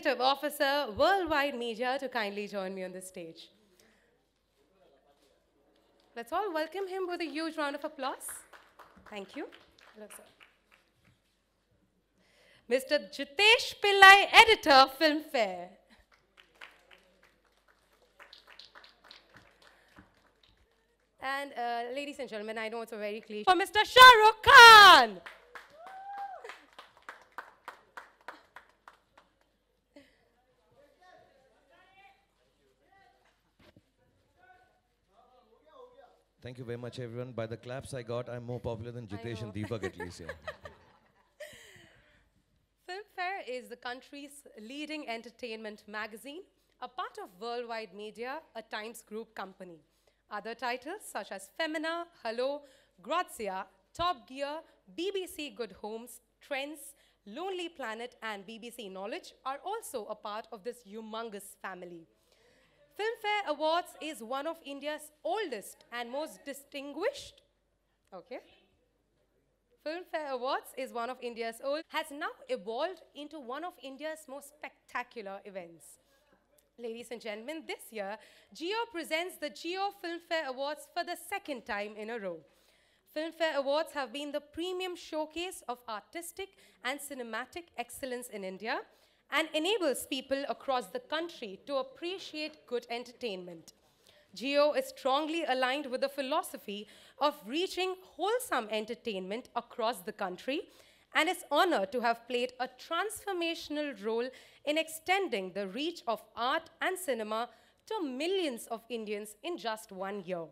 Executive Officer, Worldwide Media, to kindly join me on the stage. Let's all welcome him with a huge round of applause. Thank you. Hello, sir. Mr. Jitesh Pillai, Editor, Filmfare. And uh, ladies and gentlemen, I know it's a very cliche. For Mr. Shah Rukh Khan. Thank you very much, everyone. By the claps I got, I'm more popular than Jitesh and Deepak at least. Yeah. Filmfare is the country's leading entertainment magazine, a part of Worldwide Media, a Times Group company. Other titles such as Femina, Hello, Grazia, Top Gear, BBC Good Homes, Trends, Lonely Planet, and BBC Knowledge are also a part of this humongous family. Filmfare Awards is one of India's oldest and most distinguished. Okay. Filmfare Awards is one of India's old, has now evolved into one of India's most spectacular events. Ladies and gentlemen, this year, Geo presents the Geo Filmfare Awards for the second time in a row. Filmfare Awards have been the premium showcase of artistic and cinematic excellence in India and enables people across the country to appreciate good entertainment. Geo is strongly aligned with the philosophy of reaching wholesome entertainment across the country and is honored to have played a transformational role in extending the reach of art and cinema to millions of Indians in just one year.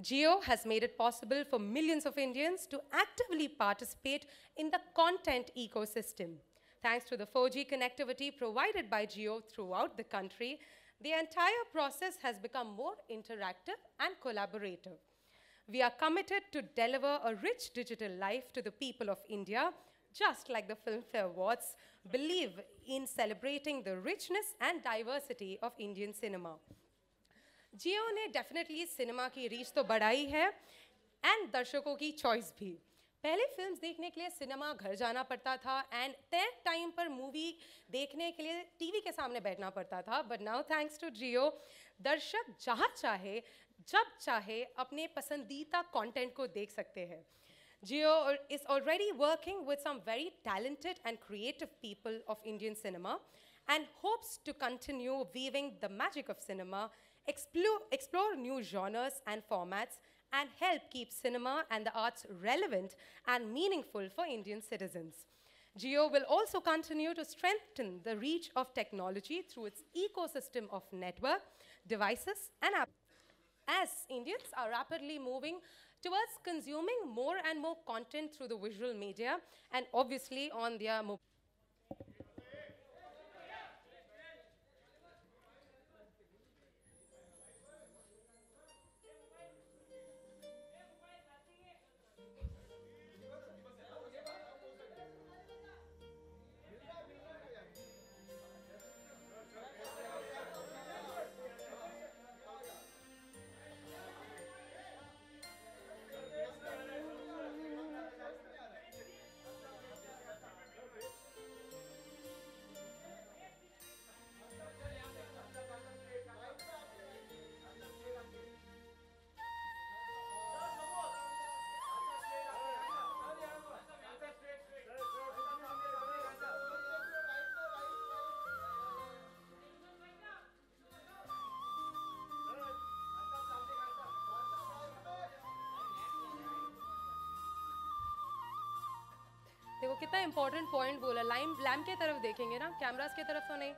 Geo has made it possible for millions of Indians to actively participate in the content ecosystem thanks to the 4G connectivity provided by Geo throughout the country, the entire process has become more interactive and collaborative. We are committed to deliver a rich digital life to the people of India, just like the Filmfare Awards believe in celebrating the richness and diversity of Indian cinema. Jio definitely definitely cinema की reach तो बढ़ाई है and दर्शकों की choice भी पहले films देखने के लिए सिनेमा घर जाना पड़ता था एंड तय टाइम पर मूवी देखने के लिए टीवी के सामने बैठना पड़ता था but now thanks to Jio दर्शक जहाँ चाहे जब चाहे अपने पसंदीदा कंटेंट को देख सकते हैं Jio is already working with some very talented and creative people of Indian cinema and hopes to continue weaving the magic of cinema explore new genres and formats and help keep cinema and the arts relevant and meaningful for Indian citizens. Geo will also continue to strengthen the reach of technology through its ecosystem of network, devices, and apps. As Indians are rapidly moving towards consuming more and more content through the visual media and obviously on their mobile. देखो कितना important point बोला लाइम लैम के तरफ देखेंगे ना cameras के तरफ तो नहीं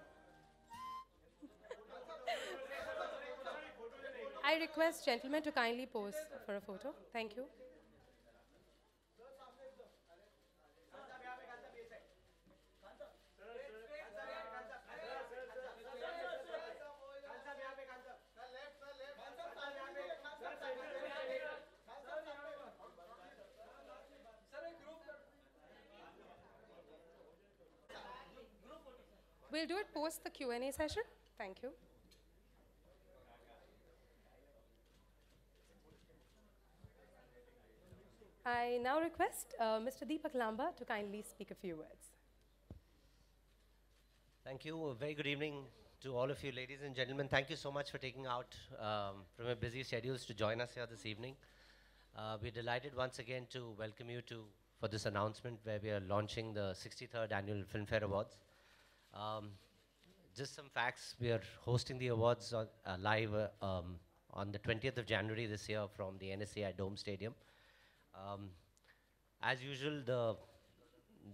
I request gentleman to kindly pose for a photo thank you We'll do it post the Q&A session. Thank you. I now request uh, Mr. Deepak Lamba to kindly speak a few words. Thank you. A very good evening to all of you, ladies and gentlemen. Thank you so much for taking out um, from your busy schedules to join us here this evening. Uh, we're delighted once again to welcome you to for this announcement where we are launching the 63rd Annual Filmfare Awards. Um, just some facts. We are hosting the awards on, uh, live uh, um, on the 20th of January this year from the at Dome Stadium. Um, as usual, the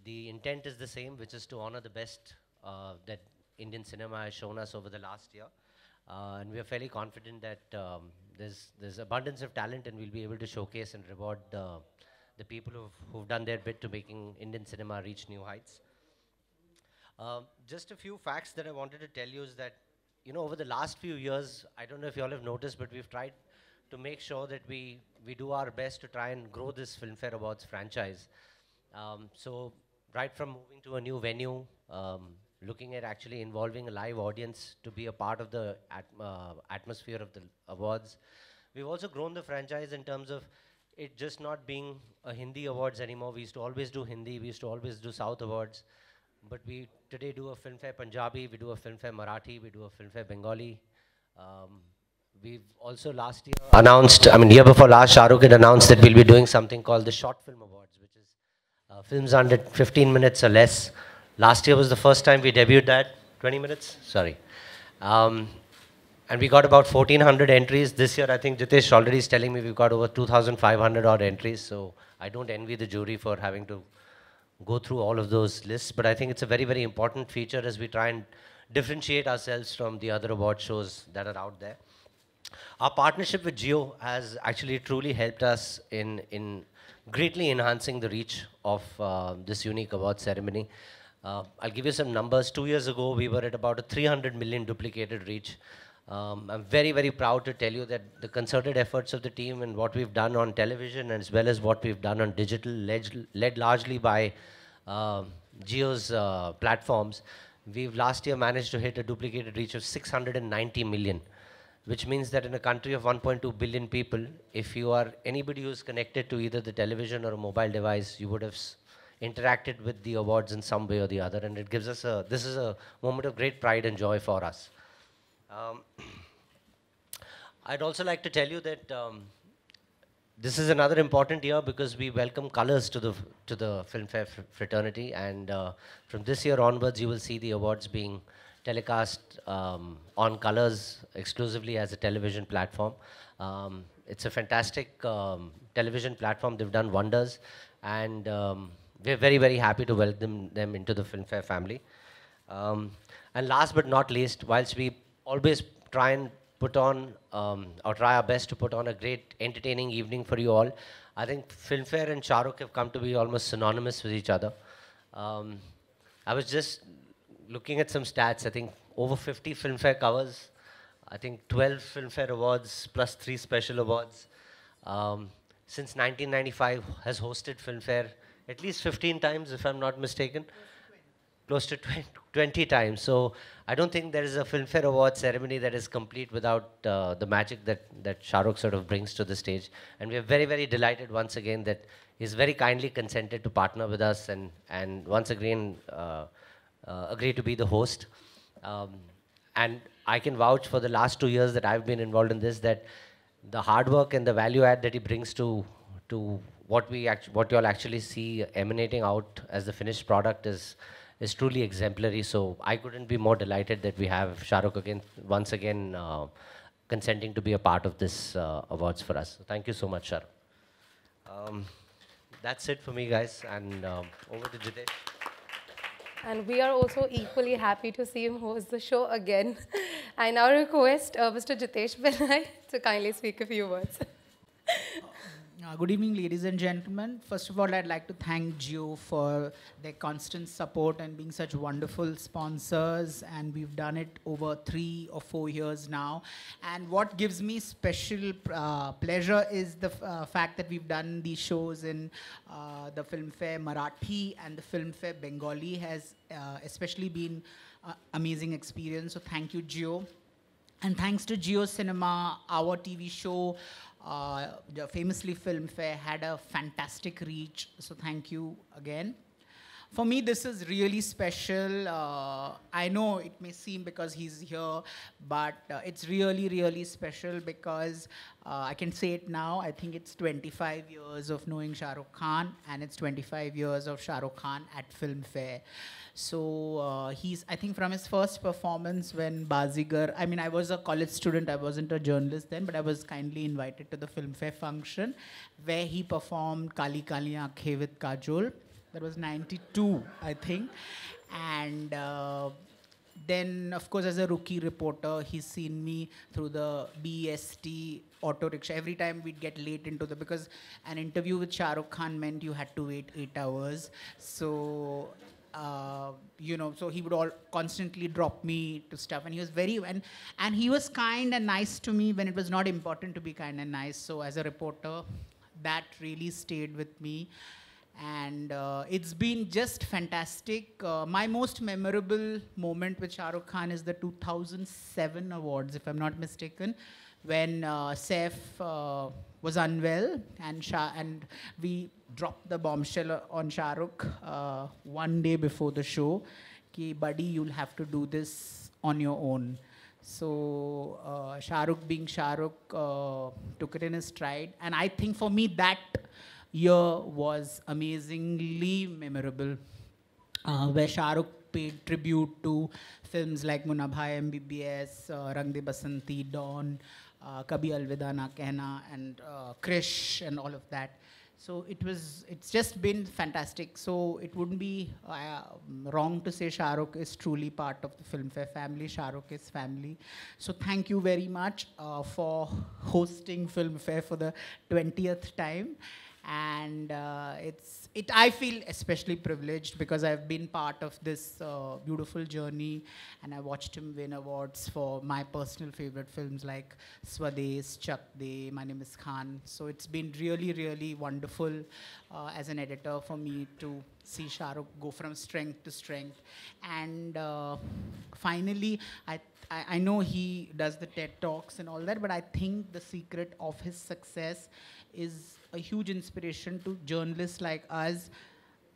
the intent is the same, which is to honor the best uh, that Indian cinema has shown us over the last year. Uh, and we are fairly confident that um, there's there's abundance of talent, and we'll be able to showcase and reward the people who've, who've done their bit to making Indian cinema reach new heights. Um, just a few facts that I wanted to tell you is that, you know, over the last few years, I don't know if you all have noticed, but we've tried to make sure that we, we do our best to try and grow this Filmfare Awards franchise. Um, so right from moving to a new venue, um, looking at actually involving a live audience to be a part of the at, uh, atmosphere of the awards. We've also grown the franchise in terms of it just not being a Hindi awards anymore. We used to always do Hindi, we used to always do South awards. But we today do a Filmfare Punjabi, we do a Filmfare Marathi, we do a Filmfare Bengali. Um, we've also last year announced, I mean, year before last, Shahrukh had announced that we'll be doing something called the Short Film Awards, which is uh, films under 15 minutes or less. Last year was the first time we debuted that, 20 minutes, sorry. Um, and we got about 1400 entries this year i think jitesh already is telling me we've got over 2500 odd entries so i don't envy the jury for having to go through all of those lists, but I think it's a very, very important feature as we try and differentiate ourselves from the other award shows that are out there. Our partnership with Geo has actually truly helped us in, in greatly enhancing the reach of uh, this unique award ceremony. Uh, I'll give you some numbers. Two years ago, we were at about a 300 million duplicated reach. Um, I'm very, very proud to tell you that the concerted efforts of the team and what we've done on television as well as what we've done on digital, led, led largely by uh, um, Geo's uh, platforms, we've last year managed to hit a duplicated reach of 690 million, which means that in a country of 1.2 billion people, if you are anybody who's connected to either the television or a mobile device, you would have interacted with the awards in some way or the other. And it gives us a, this is a moment of great pride and joy for us. Um, I'd also like to tell you that um, this is another important year because we welcome colors to the to the filmfare fraternity, and uh, from this year onwards, you will see the awards being telecast um, on colors exclusively as a television platform. Um, it's a fantastic um, television platform; they've done wonders, and um, we're very very happy to welcome them into the filmfare family. and last but not least, whilst we always try and put on um, or try our best to put on a great entertaining evening for you all. I think Filmfare and Rukh have come to be almost synonymous with each other. Um, I was just looking at some stats. I think over 50 Filmfare covers. I think 12 Filmfare awards plus three special awards. Um, since 1995 has hosted Filmfare at least 15 times, if I'm not mistaken close to 20 times. So I don't think there is a Filmfare Award ceremony that is complete without uh, the magic that, that Shah Rukh sort of brings to the stage. And we are very, very delighted once again that he's very kindly consented to partner with us and, and once again uh, uh, agree to be the host. Um, and I can vouch for the last two years that I've been involved in this that the hard work and the value add that he brings to to what we what you all actually see emanating out as the finished product is is truly exemplary. So I couldn't be more delighted that we have Shahrukh again, once again uh, consenting to be a part of this uh, awards for us. So thank you so much, Shah. Um, that's it for me, guys, and uh, over to Jitesh. And we are also equally happy to see him host the show again. I now request uh, Mr. Jitesh Billai to kindly speak a few words. Uh, good evening, ladies and gentlemen. First of all, I'd like to thank Geo for their constant support and being such wonderful sponsors. And we've done it over three or four years now. And what gives me special uh, pleasure is the uh, fact that we've done these shows in uh, the Film Fair Marathi and the Film Fair Bengali has uh, especially been uh, amazing experience. So thank you, Geo. And thanks to Geo Cinema, our TV show, uh, the famously Filmfare had a fantastic reach. So thank you again. For me, this is really special. Uh, I know it may seem because he's here, but uh, it's really, really special because uh, I can say it now. I think it's 25 years of knowing Shah Rukh Khan, and it's 25 years of Shah Rukh Khan at Film Fair. So uh, he's, I think, from his first performance when Bazigar. I mean, I was a college student. I wasn't a journalist then, but I was kindly invited to the Film Fair function, where he performed Kali Kali Aankhe with Kajol that was 92 i think and uh, then of course as a rookie reporter he's seen me through the bst auto rickshaw every time we'd get late into the because an interview with shah rukh khan meant you had to wait eight hours so uh, you know, so he would all constantly drop me to stuff, and he was very and and he was kind and nice to me when it was not important to be kind and nice. So as a reporter, that really stayed with me, and uh, it's been just fantastic. Uh, my most memorable moment with Shah Rukh Khan is the 2007 awards, if I'm not mistaken, when uh, Saif uh, was unwell and Shah and we dropped the bombshell on Shah Rukh uh, one day before the show. Ki buddy, you'll have to do this on your own. So uh, Shah Rukh being Shah Rukh uh, took it in his stride, and I think for me that year was amazingly memorable, uh, where Shah Rukh paid tribute to films like Munabhai MBBS, uh, Rang De Basanti, Dawn, uh, Kabhi Alvida Na Kehna, and uh, Krish, and all of that. So it was, it's just been fantastic. So it wouldn't be uh, wrong to say Shah Rukh is truly part of the Filmfare family. Shah Rukh is family. So thank you very much uh, for hosting Filmfare for the 20th time and uh, it's it i feel especially privileged because i've been part of this uh, beautiful journey and i watched him win awards for my personal favorite films like swades chak de my name is khan so it's been really really wonderful uh, as an editor for me to see shahrukh go from strength to strength and uh, finally i I, know he does the TED Talks and all that, but I think the secret of his success is a huge inspiration to journalists like us.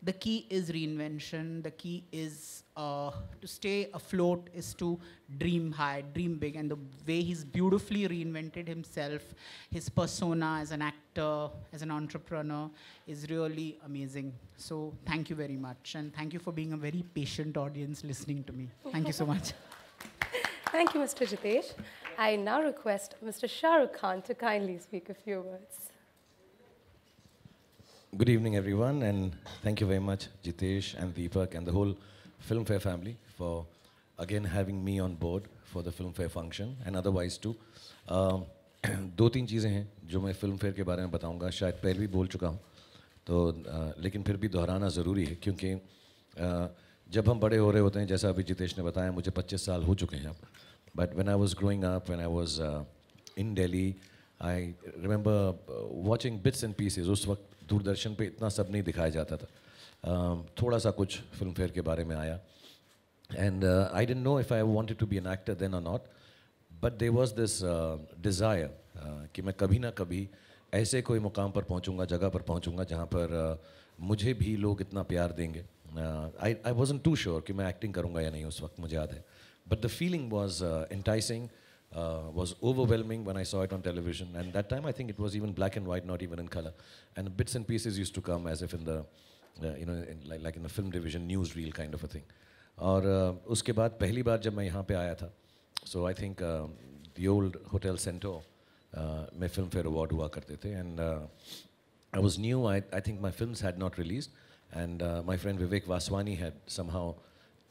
The key is reinvention. The key is uh, to stay afloat is to dream high, dream big. And the way he's beautifully reinvented himself, his persona as an actor, as an entrepreneur, is really amazing. So thank you very much. And thank you for being a very patient audience listening to me. Thank you so much. Thank you, Mr. Jitesh. I now request Mr. Shahrukh Khan to kindly speak a few words. Good evening, everyone, and thank you very much, Jitesh and Deepak and the whole Filmfare family for again having me on board for the Filmfare function and otherwise too. Um, दो तीन चीज़ें हैं जो मैं film के बारे में बताऊंगा शायद पहले भी बोल चुका हूं तो लेकिन फिर भी दोहराना ज़रूरी है क्योंकि जब हम बड़े हो रहे होते हैं जैसा अभी जितेश ने बताया मुझे 25 साल हो चुके हैं अब उस वक्त दूरदर्शन पे इतना सब नहीं दिखाया जाता था थोड़ा सा कुछ फिल्म फेयर के बारे में आया and I didn't know if I wanted to be an actor then or not but there was this desire कि मैं कभी ना कभी ऐसे कोई मुकाम पर पहुँचूँगा जगह पर पहुँचूँगा जहाँ पर uh, मुझे भी लोग इतना प्यार देंगे I I was too sure कि मैं एक्टिंग करूँगा या नहीं उस वक्त मुझे याद है but the feeling was enticing Uh, was overwhelming when I saw it on television. And that time, I think it was even black and white, not even in color. And bits and pieces used to come as if in the, uh, you know, like, in the film division, newsreel kind of a thing. And uh, uske baad pehli baar jab main yahan pe aaya tha, so I think the old Hotel Centro, uh, filmfare award hua karte the. And I was new, I, I think my films had not released. And my friend Vivek Vaswani had somehow,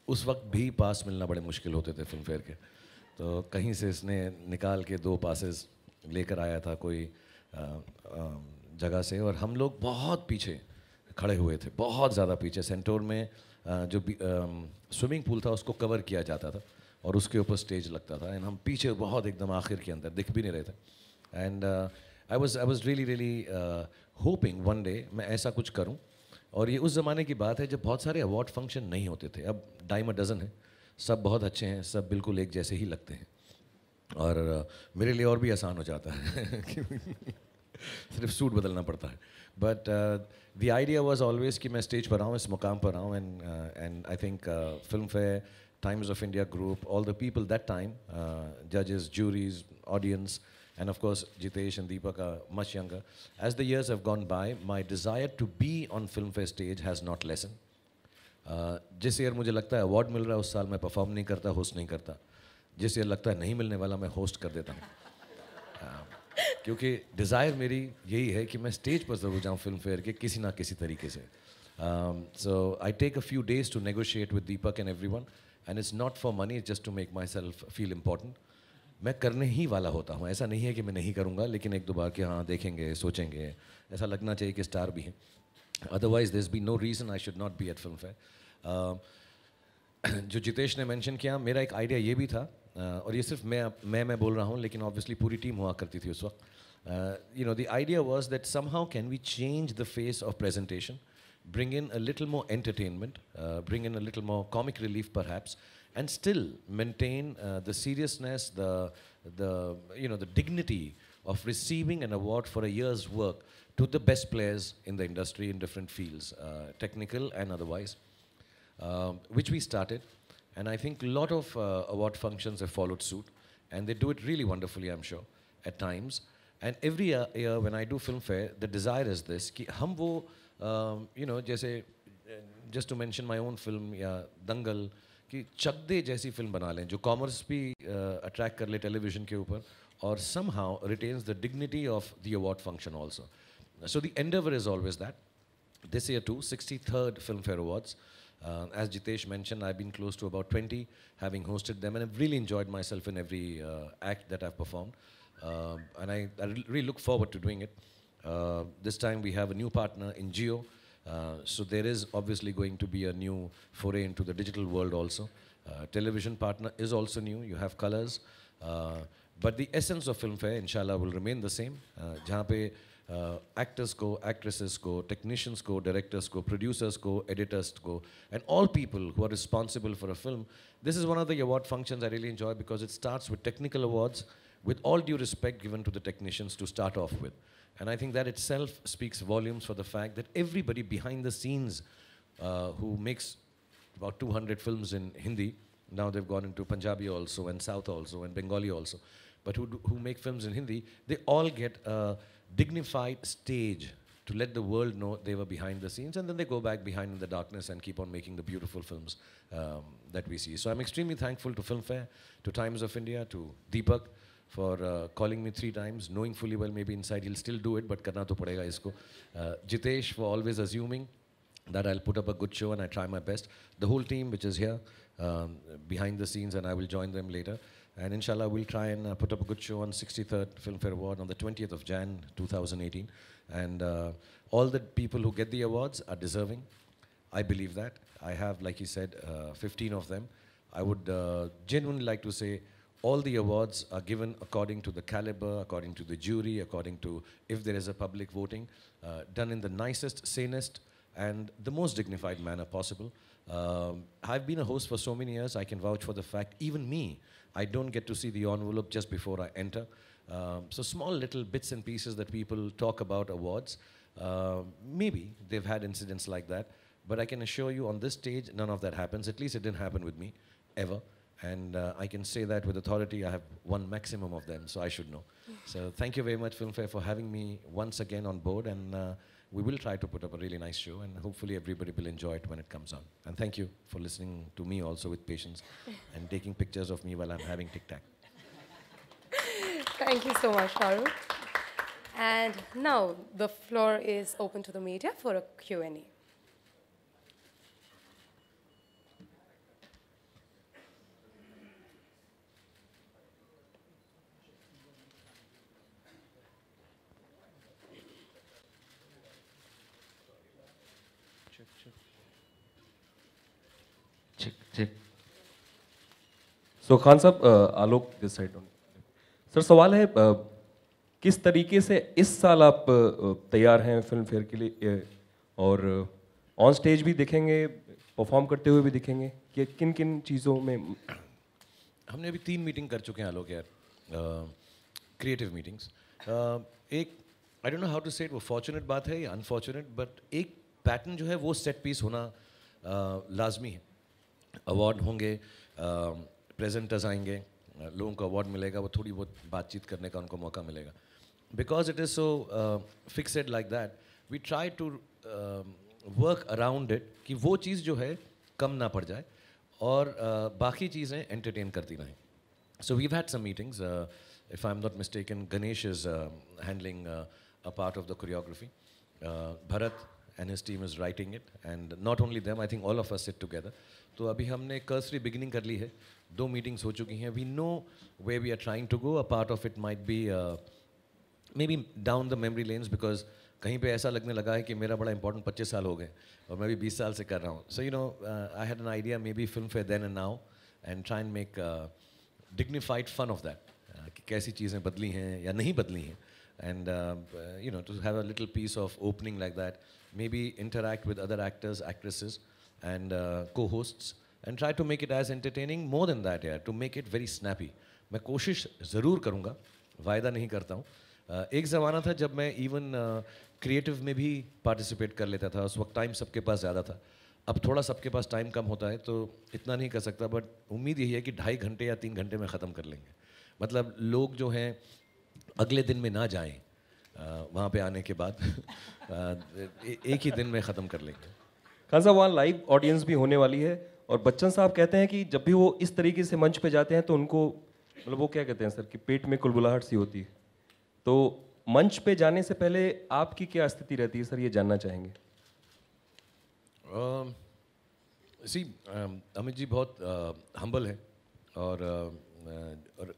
us vakt bhi pass milna bade mushkil hote the filmfare fair तो कहीं से इसने निकाल के दो passes लेकर आया था कोई जगह से और हम लोग बहुत पीछे खड़े हुए थे बहुत ज़्यादा पीछे सेंटोर में जो स्विमिंग पूल था उसको कवर किया जाता था और उसके ऊपर स्टेज लगता था एंड हम पीछे बहुत एकदम आखिर के अंदर दिख भी नहीं रहे थे and I was I was really really hoping one day मैं ऐसा कुछ करूँ और ये उस ज़माने की बात है जब बहुत सारे अवार्ड फंक्शन नहीं होते थे अब डाइम अ डजन है सब बहुत अच्छे हैं सब बिल्कुल एक जैसे ही लगते हैं और मेरे लिए और भी आसान हो जाता है सिर्फ सूट बदलना पड़ता है but the idea was always कि मैं स्टेज पर आऊँ इस मुकाम पर आऊँ and and I think Filmfare Times of India group all the people that time जजेस juries audience and of course Jitesh and Deepak Deepika much younger. As the years have gone by my desire to be on Filmfare stage has not lessened जिस year मुझे लगता है award मिल रहा है उस साल मैं परफॉर्म नहीं करता होस्ट नहीं करता जिस ईयर लगता है नहीं मिलने वाला मैं होस्ट कर देता हूँ क्योंकि डिज़ायर मेरी यही है कि मैं स्टेज पर ज़रूर जाऊँ फिल्म फेयर के किसी ना किसी तरीके से so I take a few days to negotiate with Deepak and every one and it's not for money just to make myself feel important मैं करने ही वाला होता हूँ ऐसा नहीं है कि मैं नहीं करूँगा लेकिन एक दो बार कि हाँ देखेंगे सोचेंगे ऐसा लगना चाहिए कि स्टार भी हैं otherwise this be no reason I should not be at Filmfare जो जितेश ने मैंशन किया मेरा एक आइडिया ये भी था uh, और ये सिर्फ मैं मैं मैं बोल रहा हूँ लेकिन ऑब्वियसली पूरी टीम हुआ करती थी उस वक्त you know the idea was that somehow can we change the face of presentation bring in a little more entertainment bring in a little more comic relief perhaps and still maintain the seriousness you know the dignity of receiving an award for a year's work to the best players in the industry in different fields, uh, technical and otherwise, um, which we started. And I think a lot of uh, award functions have followed suit, and they do it really wonderfully, I'm sure, at times. And every year, year when I do film fair, the desire is this कि हम um, you know just to mention my own film Dangal, दंगल कि चक दे film film बना लें जो commerce भी attract कर ले television के ऊपर और somehow retains the dignity of the award function also. So the endeavor is always that. This year too, 63rd Filmfare Awards. Uh, as Jitesh mentioned, I've been close to about 20, having hosted them, and I've really enjoyed myself in every uh, act that I've performed. Uh, and I, I, really look forward to doing it. Uh, this time we have a new partner in Geo, uh, so there is obviously going to be a new foray into the digital world also. Uh, television partner is also new, you have colors. but the essence of Filmfare, inshallah, will remain the same. Uh, uh, actors go, actresses go, technicians go, directors go, producers go, editors go, and all people who are responsible for a film. This is one of the award functions I really enjoy because it starts with technical awards, with all due respect given to the technicians to start off with. And I think that itself speaks volumes for the fact that everybody behind the scenes uh, who makes about 200 films in Hindi, now they've gone into Punjabi also, and South also, and Bengali also, but who, do, who make films in Hindi, they all get. Uh, dignified stage to let the world know they were behind the scenes, and then they go back behind in the darkness and keep on making the beautiful films um, that we see. So I'm extremely thankful to Filmfare, to Times of India, to Deepak for uh, calling me three times, knowing fully well maybe inside he'll still do it, but karna to padega isko. Uh, Jitesh for always assuming that I'll put up a good show and I try my best. The whole team which is here um, behind the scenes, and I will join them later. And inshallah, we'll try and uh, put up a good show on 63rd Filmfare Award on the 20th of Jan 2018. And uh, all the people who get the awards are deserving. I believe that. I have, like you said, uh, 15 of them. I would uh, genuinely like to say all the awards are given according to the caliber, according to the jury, according to if there is a public voting, uh, done in the nicest, sanest, and the most dignified manner possible. Um, I've been a host for so many years, I can vouch for the fact, even me, I don't get to see the envelope just before I enter. Um, so small little bits and pieces that people talk about awards. Uh, maybe they've had incidents like that, but I can assure you on this stage, none of that happens. At least it didn't happen with me, ever. And uh, I can say that with authority, I have one maximum of them, so I should know. so thank you very much, Filmfare, for having me once again on board. And uh, we will try to put up a really nice show and hopefully everybody will enjoy it when it comes on. And thank you for listening to me also with patience and taking pictures of me while I'm having tic tac. Thank you so much, Farooq. And now the floor is open to the media for a Q&A. Ji so so, Khan साहब आलोक this side sir सवाल है किस तरीके से इस साल आप तैयार हैं फिल्म फेयर के लिए और ऑन स्टेज भी दिखेंगे परफॉर्म करते हुए भी दिखेंगे कि किन किन चीज़ों में हमने अभी तीन मीटिंग कर चुके हैं आलोक यार क्रिएटिव मीटिंग्स एक I don't know how to set वो फॉर्चुनेट बात है या अनफॉर्चुनेट बट एक पैटर्न जो है वो सेट पीस होना uh, लाजमी है अवार्ड होंगे प्रेजेंटर्स आएंगे लोगों को अवार्ड मिलेगा वो थोड़ी बहुत बातचीत करने का उनको मौका मिलेगा because it is so fixed like that we try to work around it कि वो चीज़ जो है कम ना पड़ जाए और uh, बाकी चीज़ें एंटरटेन करती रहें so we had some meetings if I am not in Ganesh is handling a part of the choreography Bharat and his team is writing it. And not only them, I think all of us sit together. So, अभी हमने cursory beginning कर ली है दो meetings हो चुकी हैं We know where we are trying to go. A part of it might be uh, maybe down the memory lanes because कहीं पे ऐसा लगने लगा है कि मेरा बड़ा इंपॉर्टेंट 25 साल हो गए और मैं भी 20 साल से कर रहा हूँ so you know I had an idea maybe Filmfare then and now and try and make dignified fun of that कि कैसी चीज़ें बदली हैं या नहीं बदली हैं and you know to have a little piece of opening like that maybe interact with other actors, actresses, and uh, co-hosts, and try to make it as entertaining. More than that, yeah, to make it very snappy. मैं कोशिश ज़रूर करूँगा वायदा नहीं करता हूँ uh, एक ज़माना था जब मैं इवन क्रिएटिव uh, में भी पार्टिसिपेट कर लेता था उस वक्त टाइम सबके पास ज़्यादा था अब थोड़ा सबके पास टाइम कम होता है तो इतना नहीं कर सकता बट उम्मीद यही है कि ढाई घंटे या तीन घंटे में ख़त्म कर लेंगे मतलब लोग जो हैं अगले दिन में ना जाएं वहाँ पे आने के बाद एक ही दिन में ख़त्म कर लेंगे खान साहब वहाँ लाइव ऑडियंस भी होने वाली है और बच्चन साहब कहते हैं कि जब भी वो इस तरीके से मंच पे जाते हैं तो उनको मतलब वो क्या कहते हैं सर कि पेट में कुलबुलाहट सी होती है तो मंच पे जाने से पहले आपकी क्या स्थिति रहती है सर ये जानना चाहेंगे सी अमित जी बहुत हम्बल है और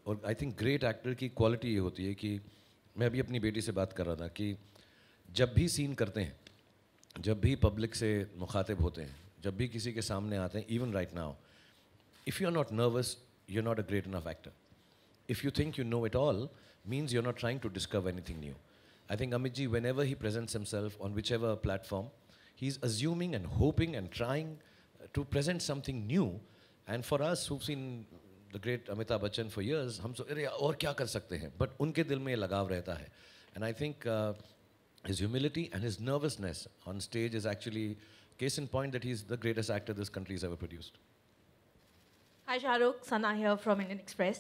और आई थिंक ग्रेट एक्टर की क्वालिटी ये होती है कि uh, मैं अभी अपनी बेटी से बात कर रहा था कि जब भी सीन करते हैं जब भी पब्लिक से मुखातिब होते हैं जब भी किसी के सामने आते हैं even right now if you are not nervous you are not a great enough actor if you think you know it all means you are not trying to discover anything new I think Amit ji whenever he presents himself on whichever platform he is assuming and hoping and trying to present something new and for us who've the great Amitabh Bachchan for years हम अरे और क्या कर सकते हैं but उनके दिल में ये लगाव रहता है and I think his humility and his nervousness on stage is actually case in point that he's the greatest actor this has ever produced. Hi Shahrukh, Sana here from Indian Express.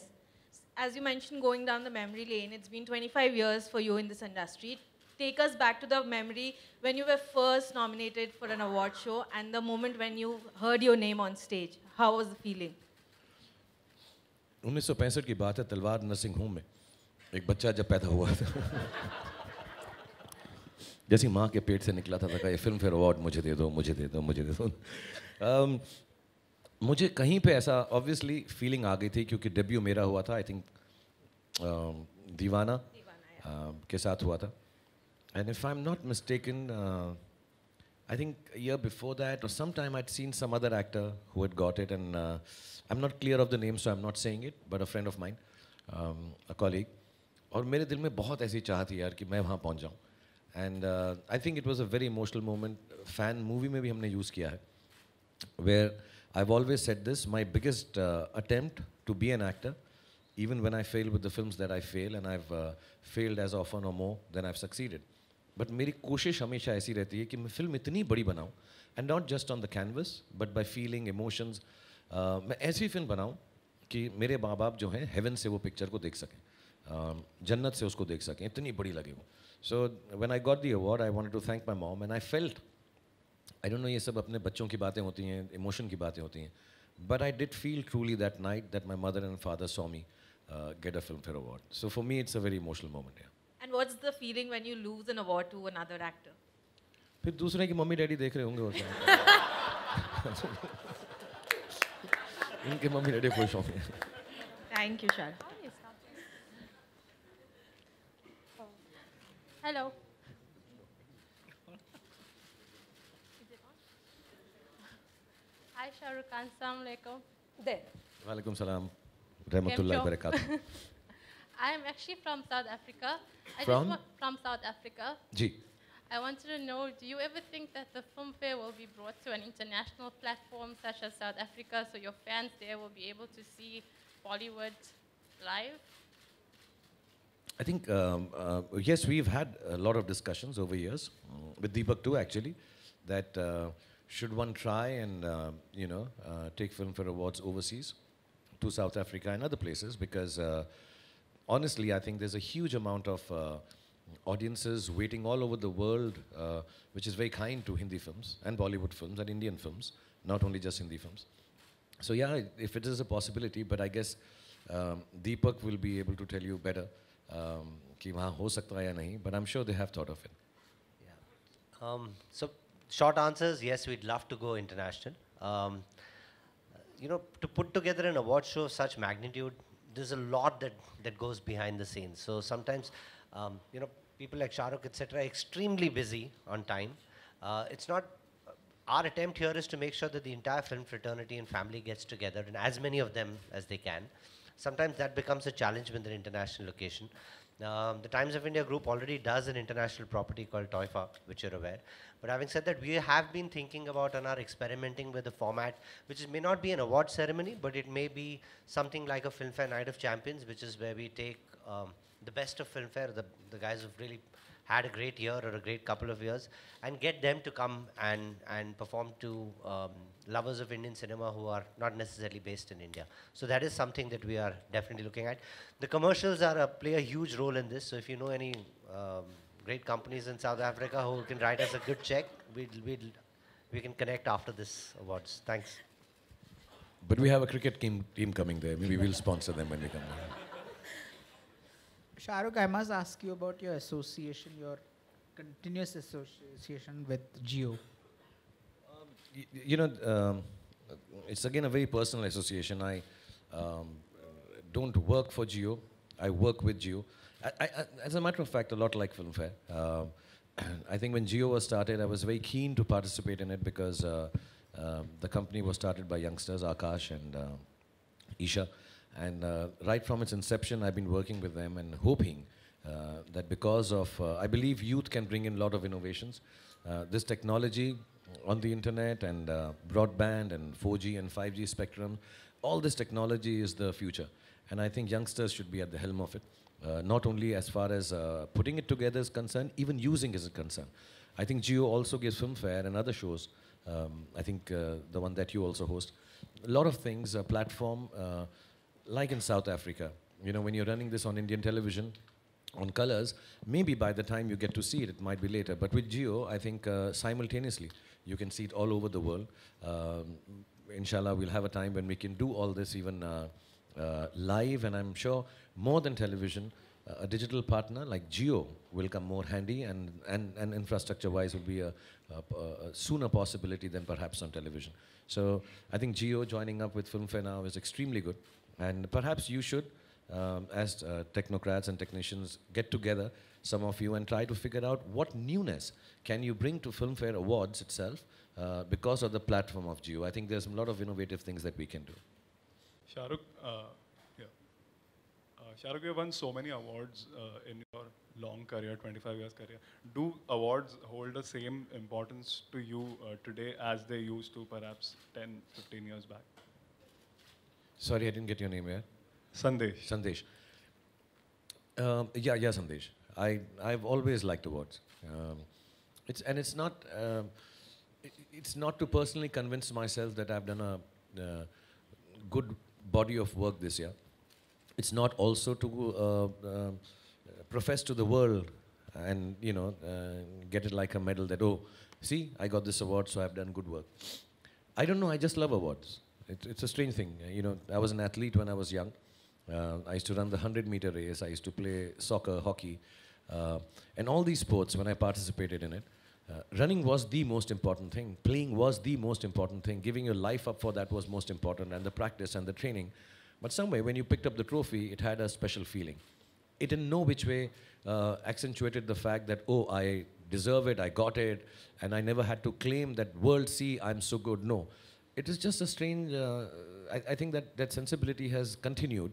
As you mentioned, going down the memory lane, it's been 25 years for you in this industry. Take us back to the memory when you were first nominated for an award show and the moment when you heard your name on stage. How was the feeling? उन्नीस की बात है तलवार nursing home में एक बच्चा जब पैदा हुआ था जैसी माँ के पेट से निकला था कहा ये फिल्म फेयर अवार्ड मुझे दे दो मुझे दे दो मुझे दे दो um, मुझे कहीं पे ऐसा ऑब्वियसली फीलिंग आ गई थी क्योंकि डेब्यू मेरा हुआ था आई थिंक दीवाना, दीवाना uh, के साथ हुआ था and if I am not mistaken I think a year before that or sometime I'd seen some other actor who had got it and uh, I'm not clear of the name so I'm not saying it but a friend of mine um, a colleague or मेरे दिल में बहुत ऐसी चाह थी यार कि मैं वहाँ पहुँच जाऊँ and I think it was a very emotional moment Fan movie where I've always said this my biggest uh, attempt to be an actor, even when I fail with the films that I fail, and I've uh, failed as often or more than I've succeeded. But मेरी कोशिश हमेशा ऐसी रहती है कि मैं film इतनी बड़ी बनाऊँ and not just on the canvas but by feeling emotions मैं ऐसी फिल्म बनाऊँ कि मेरे माँ बाप जो हैं हेवन से वो पिक्चर को देख सकें um, जन्नत से उसको देख सकें इतनी बड़ी लगे वो so when I got the award I want to thank my mom and I felt I don't know ये सब अपने बच्चों की बातें होती हैं इमोशन की बातें होती हैं but I did feel truly that night that my mother and father saw me get a Filmfare award so for me it's a very emotional moment है And what's the feeling when you lose an award to another actor? फिर दूसरे की mummy daddy देख रहे होंगे उसे। इनके mummy daddy खुश होंगे। Thank you, Shah. Hello. Hi, Shahrukh Khan. Assalamualaikum. There. Waalaikumsalam. Rahmatullahi barakatuh. I'm actually from South Africa. I from? Just from South Africa. G. I I wanted to know, do you ever think that the film fair will be brought to an international platform such as South Africa so your fans there will be able to see Bollywood live? I think, um, uh, yes, we've had a lot of discussions over years, mm, with Deepak too actually, that uh, should one try and, uh, you know, uh, take Film Fair Awards overseas to South Africa and other places because uh, honestly, I think there's a huge amount of uh, audiences waiting all over the world, uh, which is very kind to Hindi films and Bollywood films and Indian films, not only just Hindi films. So yeah, if it is a possibility, but I guess um, Deepak will be able to tell you better um, कि वहाँ हो सकता है या नहीं, but I'm sure they have thought of it. Yeah. Um, so short answers, yes, we'd love to go international. Um, you know, to put together an award show of such magnitude there's a lot that, that goes behind the scenes. So sometimes, um, you know, people like Shahrukh, etc., extremely busy on time. Uh, it's not uh, our attempt here is to make sure that the entire film fraternity and family gets together, and as many of them as they can. Sometimes that becomes a challenge when they're international location. Um, the Times of India Group already does an international property called TOIFA, which you're aware. But having said that, we have been thinking about and are experimenting with a format which may not be an award ceremony, but it may be something like a Filmfare Night of Champions, which is where we take um, the best of Filmfare, the, the guys who've really had a great year or a great couple of years, and get them to come and, and perform to um, lovers of Indian cinema who are not necessarily based in India. So that is something that we are definitely looking at. The commercials are a, play a huge role in this. So if you know any um, great companies in South Africa who can write us a good check, we we we can connect after this awards. Thanks. But we have a cricket team, team coming there. Maybe we'll sponsor them when we come there. Shahrukh, I must ask you about your association, your continuous association with Geo you know, um, it's again a very personal association. I um, don't work for Geo. I work with Geo. I, I, as a matter of fact, a lot like Filmfare. Uh, I think when Geo was started, I was very keen to participate in it because uh, uh, the company was started by youngsters, Akash and um, Isha. And uh, right from its inception, I've been working with them and hoping uh, that because of, uh, I believe youth can bring in a lot of innovations. this technology on the internet and uh, broadband and 4G and 5G spectrum. All this technology is the future. And I think youngsters should be at the helm of it, uh, not only as far as uh, putting it together is concerned, even using is concerned. I think Geo also gives Filmfare and other shows, um, I think uh, the one that you also host, a lot of things, a uh, platform uh, like in South Africa. You know, when you're running this on Indian television, on colors. Maybe by the time you get to see it, it might be later. But with Geo, I think uh, simultaneously, you can see it all over the world. Um, inshallah, we'll have a time when we can do all this even uh, uh, live, and I'm sure more than television, uh, a digital partner like Geo will come more handy, and, and, and infrastructure-wise will be a, a, a sooner possibility than perhaps on television. So I think Geo joining up with Filmfare now is extremely good, and perhaps you should um, as uh, technocrats and technicians get together, some of you, and try to figure out what newness can you bring to Filmfare Awards itself uh, because of the platform of Geo. I think there's a lot of innovative things that we can do. Shahrukh, uh, yeah. Uh, Shahrukh, you have won so many awards uh, in your long career, 25 years career. Do awards hold the same importance to you uh, today as they used to perhaps 10, 15 years back? Sorry, I didn't get your name here. Sandesh. Sandesh. Um, yeah, yeah, Sandesh. I, I've always liked the words. Um, it's, and it's not, it, um, it's not to personally convince myself that I've done a uh, good body of work this year. It's not also to uh, uh, profess to the world and, you know, uh, get it like a medal that, oh, see, I got this award, so I've done good work. I don't know, I just love awards. It's it's a strange thing. You know, I was an athlete when I was young. Uh, I used to run the 100 meter race. I used to play soccer, hockey, uh, and all these sports when I participated in it. Uh, running was the most important thing. Playing was the most important thing. Giving your life up for that was most important, and the practice and the training. But somewhere, when you picked up the trophy, it had a special feeling. It in no which way uh, accentuated the fact that, oh, I deserve it, I got it, and I never had to claim that world, see, I'm so good. No. It is just a strange, uh, I, I think that that sensibility has continued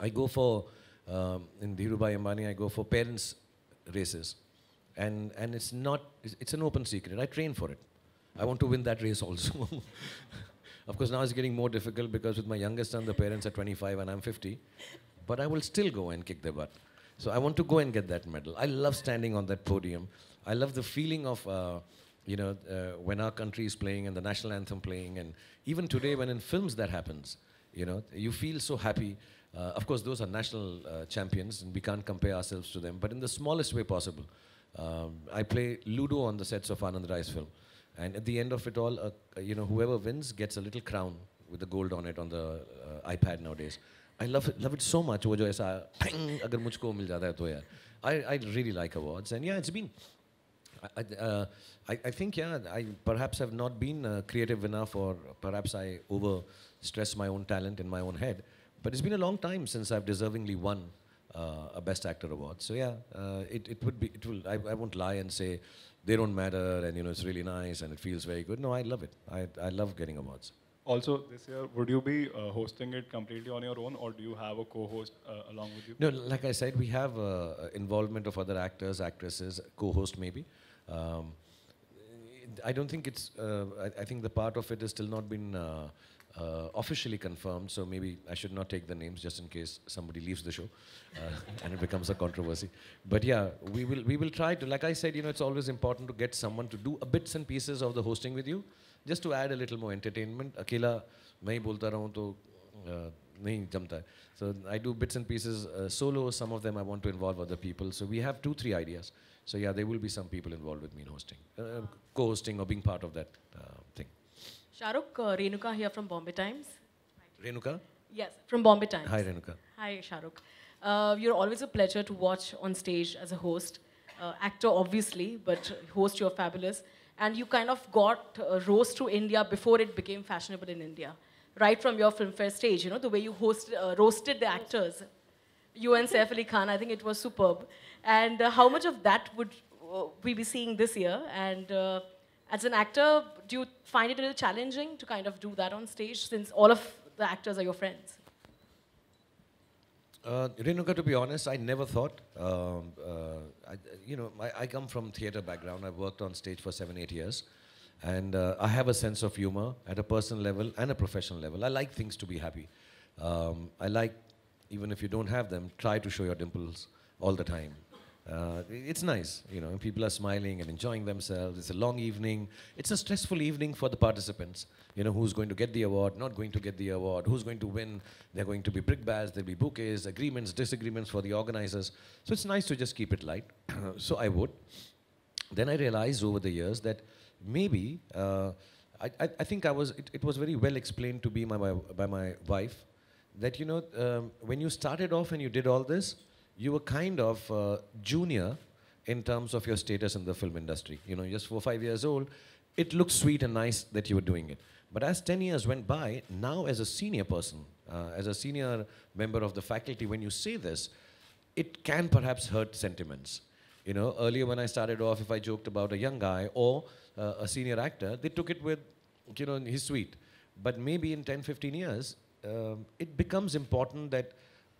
I go for, um, in Dhirubhai Ambani, I go for parents races. And, and it's not, it's, it's an open secret. I train for it. I want to win that race also. of course, now it's getting more difficult because with my youngest son, the parents are 25 and I'm 50. But I will still go and kick their butt. So I want to go and get that medal. I love standing on that podium. I love the feeling of, uh, you know, uh, when our country is playing and the national anthem playing. And even today, when in films that happens, you know, you feel so happy. Uh, of course, those are national uh, champions, and we can't compare ourselves to them, but in the smallest way possible. Um, I play Ludo on the sets of Anand Rai's film. And at the end of it all, uh, you know, whoever wins gets a little crown with the gold on it on the uh, iPad nowadays. I love it, love it so much. वो जो ऐसा अगर मुझको मिल जाता है तो यार. I I really like awards, and yeah, it's been. I, uh, I, I, think yeah, I perhaps have not been uh, creative enough, or perhaps I over stress my own talent in my own head. But it's been a long time since I've deservingly won uh, a Best Actor award. So yeah, uh, it, it would be, it will, I, I won't lie and say they don't matter and you know, it's really nice and it feels very good. No, I love it. I, I love getting awards. Also, this year, would you be uh, hosting it completely on your own, or do you have a co-host uh, along with you? No, like I said, we have uh, involvement of other actors, actresses, co-host maybe. Um, I don't think it's. Uh, I, I, think the part of it has still not been uh, uh, officially confirmed, so maybe I should not take the names just in case somebody leaves the show uh, and it becomes a controversy. But yeah, we will we will try to. Like I said, you know, it's always important to get someone to do a bits and pieces of the hosting with you, just to add a little more entertainment. Akela, मैं ही बोलता रहूँ तो नहीं जमता So I do bits and pieces uh, solo. Some of them I want to involve other people. So we have two three ideas. So yeah, there will be some people involved with me in hosting, uh, co-hosting or being part of that. Uh, Sharuk, uh, Renuka here from Bombay Times. Renuka? Yes, from Bombay Times. Hi, Renuka. Hi, Sharuk. Uh, you're always a pleasure to watch on stage as a host. Uh, actor, obviously, but host, you're fabulous. And you kind of got uh, rose to India before it became fashionable in India. Right from your filmfare stage, you know, the way you hosted, uh, roasted the actors. You and Saif Ali Khan, I think it was superb. And uh, how much of that would uh, we be seeing this year? And uh, as an actor, do you find it a little challenging to kind of do that on stage since all of the actors are your friends? Uh, Renuka, to be honest, I never thought. Um, uh, I, you know, I, I, come from theatre background. I've worked on stage for seven, eight years, and uh, I have a sense of humor at a personal level and a professional level. I like things to be happy. Um, I like, even if you don't have them, try to show your dimples all the time. Uh, it's nice, you know, people are smiling and enjoying themselves. It's a long evening. It's a stressful evening for the participants. You know, who's going to get the award, not going to get the award, who's going to win. They're going to be brickbats, there'll be bouquets, agreements, disagreements for the organizers. So it's nice to just keep it light. so I would. Then I realized over the years that maybe, uh, I, I, I, think I was, it, it, was very well explained to me by my, by my wife that, you know, um, when you started off and you did all this, you were kind of uh, junior in terms of your status in the film industry. You know, just four or five years old, it looked sweet and nice that you were doing it. But as 10 years went by, now as a senior person, uh, as a senior member of the faculty, when you say this, it can perhaps hurt sentiments. You know, earlier when I started off, if I joked about a young guy or uh, a senior actor, they took it with, you know, he's sweet. But maybe in 10, 15 years, um, it becomes important that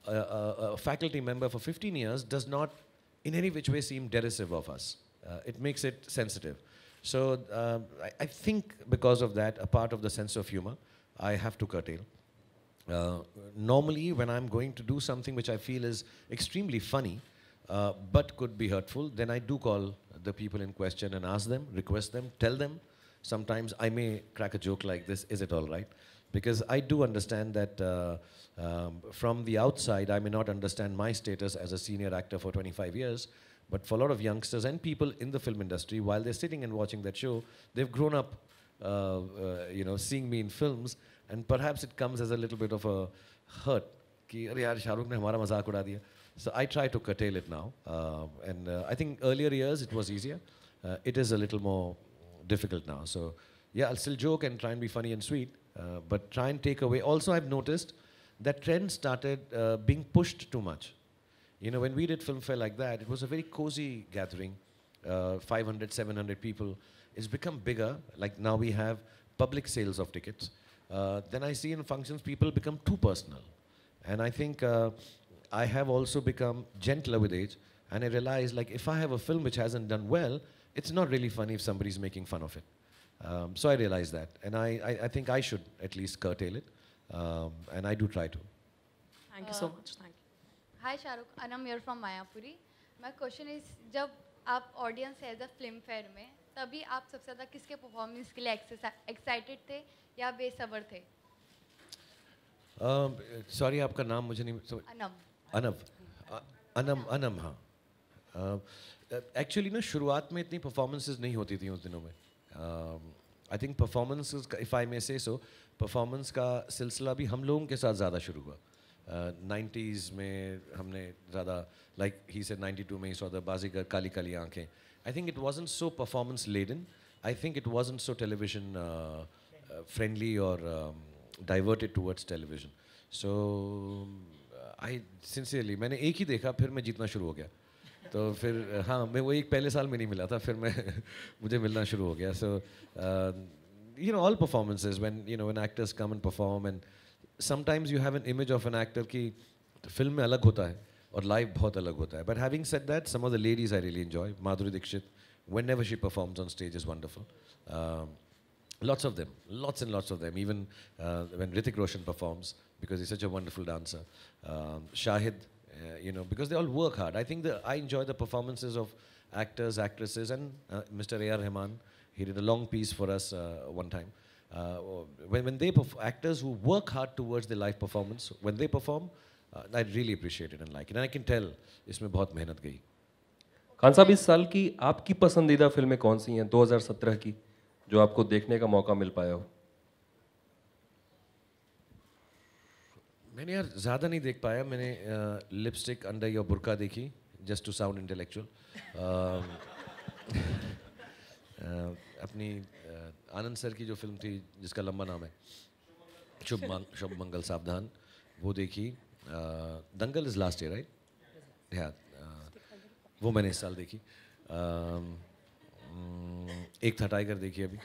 a, a, a faculty member for 15 years does not in any which way seem derisive of us. Uh, it makes it sensitive. So uh, I, I, think because of that, a part of the sense of humor, I have to curtail. Uh, normally, when I'm going to do something which I feel is extremely funny, uh, but could be hurtful, then I do call the people in question and ask them, request them, tell them. Sometimes I may crack a joke like this, is it all right? Because I do understand that uh, um, from the outside, I may not understand my status as a senior actor for 25 years, but for a lot of youngsters and people in the film industry, while they're sitting and watching that show, they've grown up, uh, uh, you know, seeing me in films, and perhaps it comes as a little bit of a hurt. So I try to curtail it now, uh, and uh, I think earlier years it was easier. Uh, it is a little more difficult now. So yeah, I'll still joke and try and be funny and sweet, uh, but try and take away. Also, I've noticed that trend started uh, being pushed too much. You know, when we did film fair like that, it was a very cozy gathering, uh, 500, 700 people. It's become bigger. Like now we have public sales of tickets. Uh, then I see in functions people become too personal. And I think uh, I have also become gentler with age. And I realize, like, if I have a film which hasn't done well, it's not really funny if somebody's making fun of it. Um, so I realize that. And I, I, I, think I should at least curtail it. Um, and I do try to. Thank you so much. Thank you. Hi, Shahrukh. Anam here from Mayapuri. My question is, when आप audience है a film fair, mein, tabhi aap sabse da, kiske performance ke liye excited the ya बेसबर थे sorry uh, आपका नाम मुझे नहीं समझ Anav. अनब अनम अनम हाँ actually ना शुरुआत में इतनी परफॉर्मेंसेस नहीं होती थी उस दिनों में I think performance if I may say so performance का सिलसिला भी हम लोगों के साथ ज़्यादा शुरू हुआ नाइन्टीज़ uh, में हमने ज़्यादा लाइक ही से नाइन्टी टू में ही सौ बाजीगर काली काली आँखें I think it wasn't so performance laden I think it wasn't so television friendly और diverted towards television so I sincerely मैंने एक ही देखा फिर मैं जीतना शुरू हो गया तो फिर हाँ मैं वो एक पहले साल में नहीं मिला था फिर मैं मुझे मिलना शुरू हो गया so you know all performances when you know when actors come and perform and sometimes you have an image of an actor की फिल्म में अलग होता है और लाइफ बहुत अलग होता है but having set that some of the ladies I really enjoy Madhuri Dixit whenever she performs on stage is wonderful lots of them lots and lots of them even when Hrithik Roshan performs because is he's such wonderful dancer Shahid Uh, you know, because they all work hard. I think the, I enjoy the performances of actors, actresses, and uh, Mr. A.R. Rahman. He did a long piece for us uh, one time. Uh, when, when they actors who work hard towards their live performance, when they perform, uh, I really appreciate it and like it. And I can tell, इसमें बहुत मेहनत गई खान साहब इस साल की आपकी पसंदीदा फिल्में कौन सी हैं 2017 की जो आपको देखने का मौका मिल पाया हो मैंने यार ज़्यादा नहीं देख पाया मैंने लिपस्टिक अंडर योर बुरका देखी जस्ट टू साउंड इंटेलेक्चुअल अपनी आनंद सर की जो फिल्म थी जिसका लंबा नाम है शुभ मंग शुभ मंगल सावधान वो देखी Dangal is last year right हाँ वो मैंने इस साल देखी एक था टाइगर देखी अभी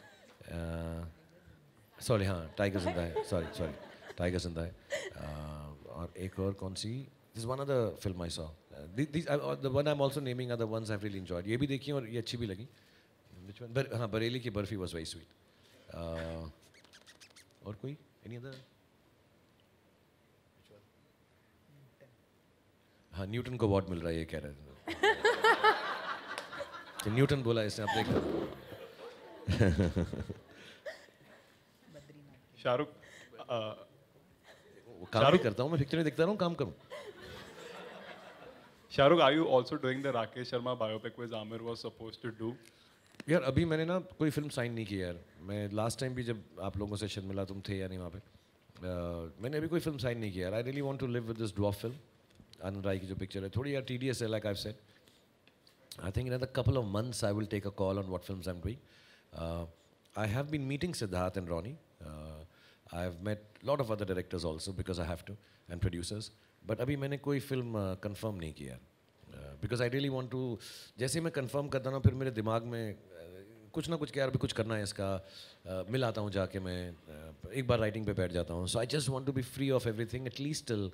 सॉरी हाँ टाइगर जिंदा है सॉरी सॉरी टाइगर जिंदा है और एक और कौन सी this one of the film I saw this the one I am also naming other ones I really enjoyed ये भी देखी और ये अच्छी भी लगी बर, हाँ बरेली की बर्फी वॉज वेरी स्वीट और कोई एनी अदर हाँ न्यूटन को अवार्ड मिल रहा है ये कह रहे हैं तो न्यूटन बोला इसने आप देख शाहरुख uh, काम भी करता हूँ मैं पिक्चरें देखता रहूँ काम करूँ Shahrukh are you also doing the Rakesh Sharma biopic which Aamir was suppose to do यार अभी मैंने ना कोई फिल्म साइन नहीं की यार मैं लास्ट टाइम भी जब आप लोगों से मिला तुम थे या नहीं वहाँ पे uh, मैंने अभी कोई फिल्म साइन नहीं किया यार I really want to live with this drop film Anand Rai की जो पिक्चर है थोड़ी यार टी डी एस है like I said I think in the couple of months I will take a call on what film I have been meeting Siddharth and Ronnie I have met lot of other directors also because I have to and producers but अभी मैंने कोई film confirm uh, नहीं किया because I really want to जैसे ही मैं confirm करता ना फिर मेरे दिमाग में uh, कुछ ना कुछ क्या यार भी कुछ करना है इसका uh, मिल आता हूँ जाके मैं एक बार राइटिंग पे बैठ जाता हूँ so I just want to be free of every everything at least till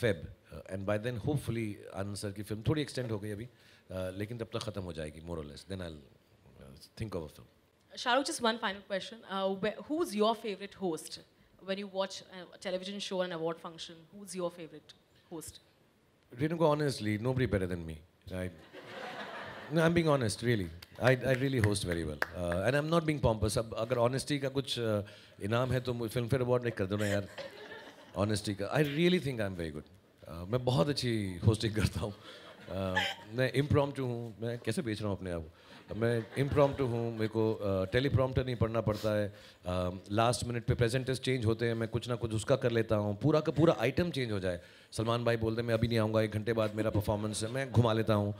Feb and by then hopefully Anand sir की फिल्म थोड़ी एक्सटेंड हो गई अभी लेकिन तब तक ख़त्म हो जाएगी more or less then I think of a film Shahrukh, just one final question. Uh, who's your favorite host? When you watch a television show, an award function, who's your favorite host? Renuka, honestly, nobody better than me. I, no, I'm being honest, really. I, I really host very well. Uh, and I'm not being pompous. अब अगर honesty का कुछ इनाम है तो Filmfare award में कर दो ना यार ऑनेस्टी का i really think I am very good मैं बहुत अच्छी होस्टिंग करता I'm मैं इम्प्रॉम्प्ट हूँ मैं कैसे बेच रहा हूँ अपने आप को मैं इम्प्रॉम हूँ मेरे को टेली uh, नहीं पढ़ना पड़ता है लास्ट uh, मिनट पे प्रेजेंटेस चेंज होते हैं मैं कुछ ना कुछ उसका कर लेता हूँ पूरा का पूरा आइटम चेंज हो जाए सलमान भाई बोलते हैं मैं अभी नहीं आऊँगा एक घंटे बाद मेरा परफॉर्मेंस है मैं घुमा लेता हूँ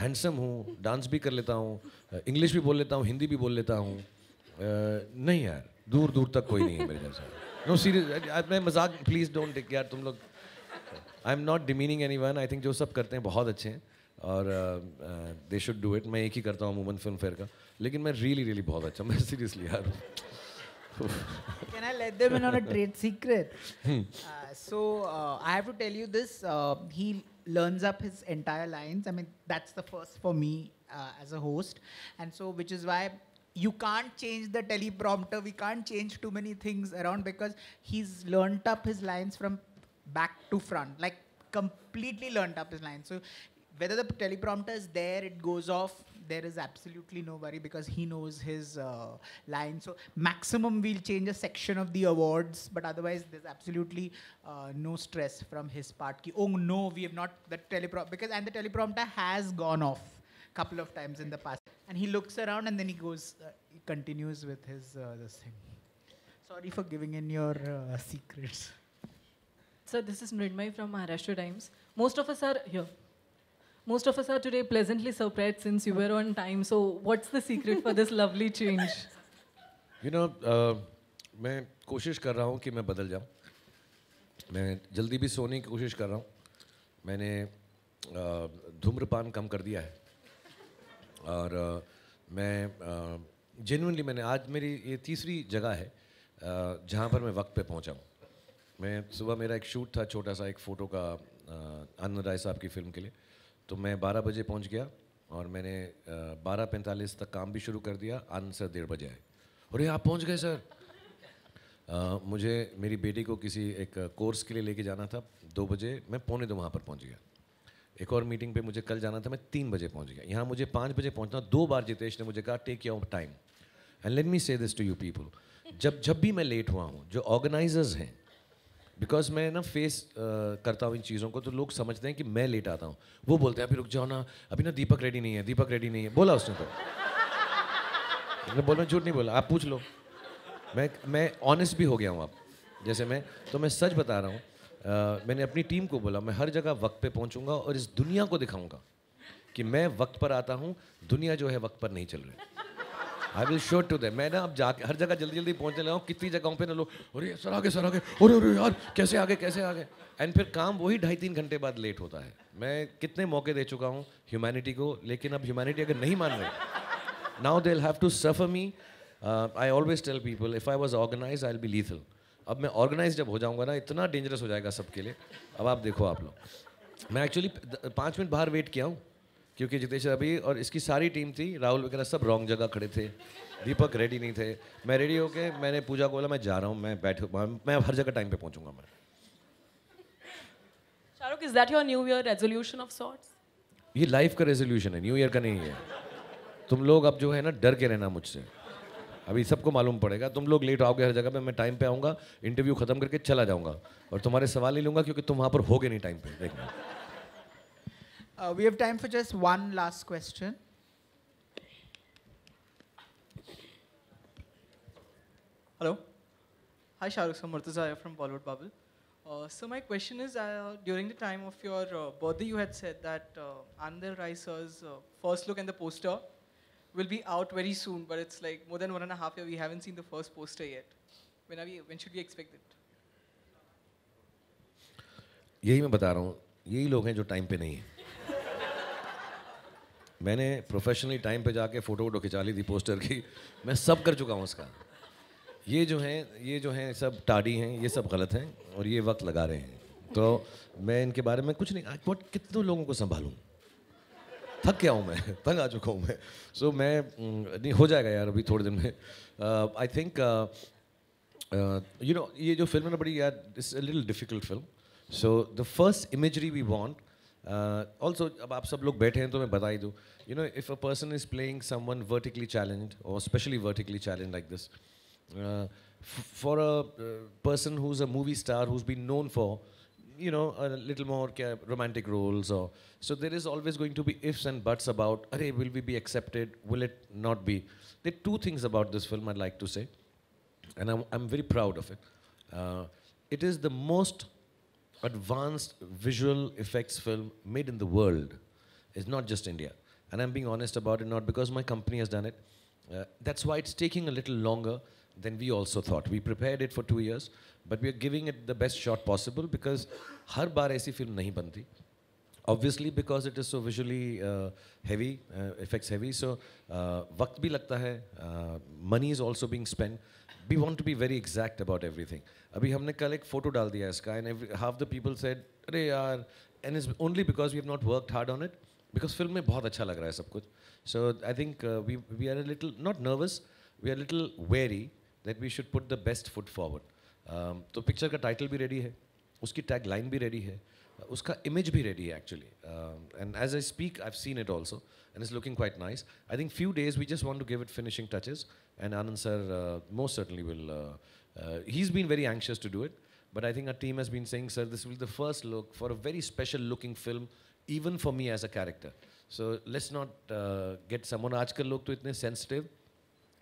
हैंडसम हूँ डांस भी कर लेता हूँ इंग्लिश भी बोल लेता हूँ हिंदी भी बोल लेता हूँ नहीं यार दूर दूर तक कोई नहीं है मेरे जैसा नो सीरियस मैं मजाक प्लीज़ डोंट टेक यार तुम लोग I am not demeaning anyone I think जो सब करते हैं बहुत अच्छे हैं और दे शुड डू इट मैं एक ही करता हूँ अमूमन फिल्म फेयर का लेकिन मैं रियली रियली बहुत अच्छा मैं सीरियसली यार Can I let them in on a trade secret? Hmm. uh, so uh, I have to tell you this. Uh, he learns up his entire lines. I mean, that's the first for me uh, as a host, and so which is why you can't change the teleprompter. We can't change too many things around because he's learned up his lines from back to front, like completely learned up his lines. So whether the teleprompter is there, it goes off. There is absolutely no worry because he knows his uh, line. So maximum we'll change a section of the awards, but otherwise there's absolutely uh, no stress from his part. Ki, oh no, we have not the teleprompter because and the teleprompter has gone off couple of times in the past. And he looks around and then he goes, uh, he continues with his uh, this thing. Sorry for giving in your uh, secrets. Sir, this is Mridmay from Maharashtra Times. Most of us are here. Most of us are today pleasantly surprised since you were on time. So, what's the secret for this lovely change? You know, uh, मैं कोशिश कर रहा हूँ कि मैं बदल जाऊँ मैं जल्दी भी सोने की कोशिश कर रहा हूँ मैंने धूम्रपान कम कर दिया है और मैं जेनुनली मैंने आज मेरी ये तीसरी जगह है जहाँ पर मैं वक्त पे पहुँचा हूँ मैं सुबह मेरा एक शूट था छोटा सा एक फ़ोटो का आनंद राय साहब की फ़िल्म के लिए तो मैं बारह बजे पहुँच गया और मैंने बारह पैंतालीस तक काम भी शुरू कर दिया आंसर डेढ़ बजे आए अरे आप पहुँच गए सर Uh, मुझे मेरी बेटी को किसी एक कोर्स के लिए लेके जाना था दो बजे मैं पौने दो वहाँ पर पहुँच गया एक और मीटिंग पे मुझे कल जाना था मैं तीन बजे पहुँच गया यहाँ मुझे पाँच बजे पहुँचना दो बार जितेश ने मुझे कहा take your time and let me say this to you people जब जब भी मैं लेट हुआ हूँ जो ऑर्गेनाइजर्स हैं बिकॉज मैं ना फेस uh, करता हूँ इन चीज़ों को तो लोग समझते हैं कि मैं लेट आता हूँ वो बोलते हैं अभी रुक जाओ ना अभी ना दीपक रेडी नहीं है दीपक रेडी नहीं है बोला उसने तो मैं बोल मैं झूठ नहीं बोला आप पूछ लो मैं मैं ऑनेस्ट भी हो गया हूँ आप जैसे मैं तो मैं सच बता रहा हूँ uh, मैंने अपनी टीम को बोला मैं हर जगह वक्त पर पहुँचूंगा और इस दुनिया को दिखाऊँगा कि मैं वक्त पर आता हूँ दुनिया जो है वक्त पर नहीं चल रही I will show to they मैं ना अब जाके हर जगह जल्दी जल्दी पहुंचने लगा हूँ कितनी जगहों पे ना लोग अरे सर आगे सर आगे अरे अरे यार कैसे आगे कैसे आगे एंड फिर काम वही ढाई तीन घंटे बाद लेट होता है मैं कितने मौके दे चुका हूँ ह्यूमैनिटी को लेकिन अब ह्यूमैनिटी अगर नहीं मान रहे now they have to suffer me I always tell people if I was organise I be lethal अब मैं ऑर्गेनाइज जब हो जाऊँगा ना इतना डेंजरस हो जाएगा सबके लिए अब आप देखो आप लोग मैं एक्चुअली पाँच मिनट बाहर वेट किया हूँ क्योंकि जितेश अभी और इसकी सारी टीम थी राहुल वगैरह सब रॉन्ग जगह खड़े थे दीपक रेडी नहीं थे मैं रेडी होके मैंने पूजा को बोला मैं जा रहा हूँ मैं बैठ मैं हर जगह टाइम पे पहुँचूंगा मैं Shahrukh is that your new year resolution of sorts ये लाइफ का रेजोल्यूशन है न्यू ईयर का नहीं है तुम लोग अब जो है ना डर के रहना मुझसे अभी सबको मालूम पड़ेगा तुम लोग लेट आओगे हर जगह पे मैं टाइम पे आऊँगा इंटरव्यू ख़त्म करके चला जाऊँगा और तुम्हारे सवाल ही लूँगा क्योंकि तुम वहाँ पर होगे नहीं टाइम पे देखना Uh, we have time for just one last question. Hello. Hi, Shahrukh. So, from Bollywood Bubble. Uh, so, my question is, uh, during the time of your uh, birthday, you had said that uh, Anil Rai sir's uh, first look and the poster will be out very soon, but it's like more than one and a half year. We haven't seen the first poster yet. When, are we, when should we expect it? यही मैं बता रहा हूँ यही लोग हैं जो time पे नहीं है मैंने प्रोफेशनली टाइम पे जाके फ़ोटो वोटो खिंचा ली थी पोस्टर की मैं सब कर चुका हूँ उसका ये जो हैं ये जो हैं सब टाड़ी हैं ये सब गलत हैं और ये वक्त लगा रहे हैं तो मैं इनके बारे में कुछ नहीं बट कितने लोगों को संभालूँ थक गया हूँ मैं तंग आ चुका हूँ मैं सो so, मैं नहीं हो जाएगा यार अभी थोड़े दिन में आई थिंक यू नो ये जो फिल्म है ना बड़ी यार it's little difficult film so the first imagery we want Uh, also, अब आप सब लोग बैठे हैं तो मैं बता ही दूँ you know if a person is playing someone vertically challenge और specially vertically challenge like this for a person who is a movie star who is been you know, a little more romantic roles so there is always going to be ifs and buts about Array, will we be accepted? Will it not be? There are two things about this film I'd like to say, and I'm, very proud of it. Uh, it is the most advanced visual effects film made in the world. It's not just India. And I'm being honest about it, not because my company has done it. Uh, that's why it's taking a little longer than we also thought. We prepared it for two years, but we are giving it the best shot possible because har बार ऐसी film nahi banti. Obviously because it is so visually uh, heavy, uh, effects heavy, so uh, वक्त भी लगता uh, money is also being spent. We want to be very exact about everything अभी हमने कल एक photo डाल दिया इसका end half the people said अरे यार end is only because we have not work hard on it because film में बहुत अच्छा लग रहा है सब कुछ so I think we we are little not nervous we are little very that we should put the best foot forward तो picture का टाइटल भी रेडी है उसकी टैग लाइन भी रेडी है उसका इमेज भी रेडी है actually and as I speak I have seen it also and is looking quite nice I think few days we just want to give it finishing touches And Anand sir uh, most certainly will, uh, uh, he's been very anxious to do it. But I think our team has been saying, sir, this will be the first look for a very special looking film, even for me as a character. So let's not get someone aajkal look to itne sensitive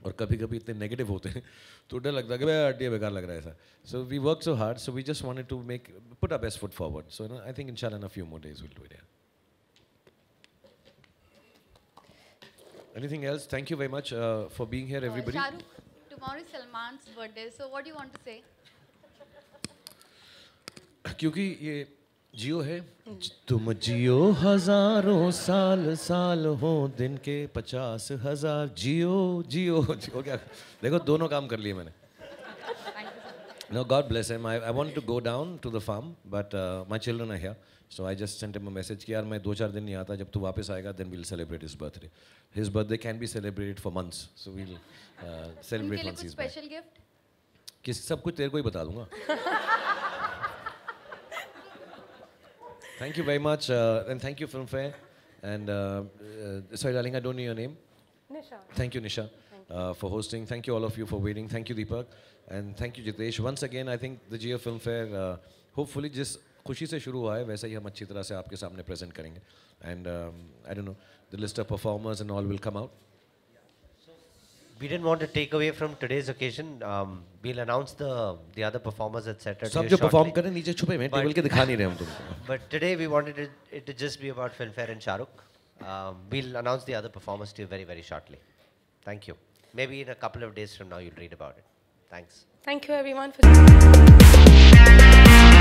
or kabhi kabhi itne negative hote to dar lagta hai ki bekar lag raha so we worked so hard so we just wanted to make put our best foot forward so i think inshallah in a few more days we'll do it yeah. Anything else? Thank you very much uh, for being here, everybody. Uh, Shahrukh, tomorrow is Salman's birthday, so what do you want to say? क्योंकि ये जियो है तुम जियो हजारों साल साल हो दिन के पचास हजार जियो जियो जियो क्या देखो दोनों काम कर लिए मैंने no God bless I I want to go down to the farm but my children are here so I just sent em message किया यार मैं दो चार दिन नहीं आता जब तू वापस आएगा then we'll celebrate his birthday his birthday can be celebrated for months so we'll celebrate months special gift kiss सब कुछ तेरे को ही बता दूंगा thank you very much and thank you Filmfare and sorry darling I don't know your name Nisha thank you Nisha for hosting thank you all of you for waiting thank you Deepak and thank you Jitesh once again I think the Jio Filmfare hopefully जिस खुशी से शुरू हुआ है वैसा ही हम अच्छी तरह से आपके सामने प्रेजेंट करेंगे and I don't know the list of performers and all will come out we didn't want to take away from today's occasion. Um, we'll announce the the other performers at Saturday. सब जो perform कर रहे हैं नीचे छुपे हुए हैं table के दिखा नहीं रहे हम तुमको. But today we wanted it, it to just be about Filmfare and Shahrukh. Um, we'll announce the other performers to you very very shortly. Thank you. Maybe in a couple of days from now you'll read about it. Thanks. Thank you everyone for.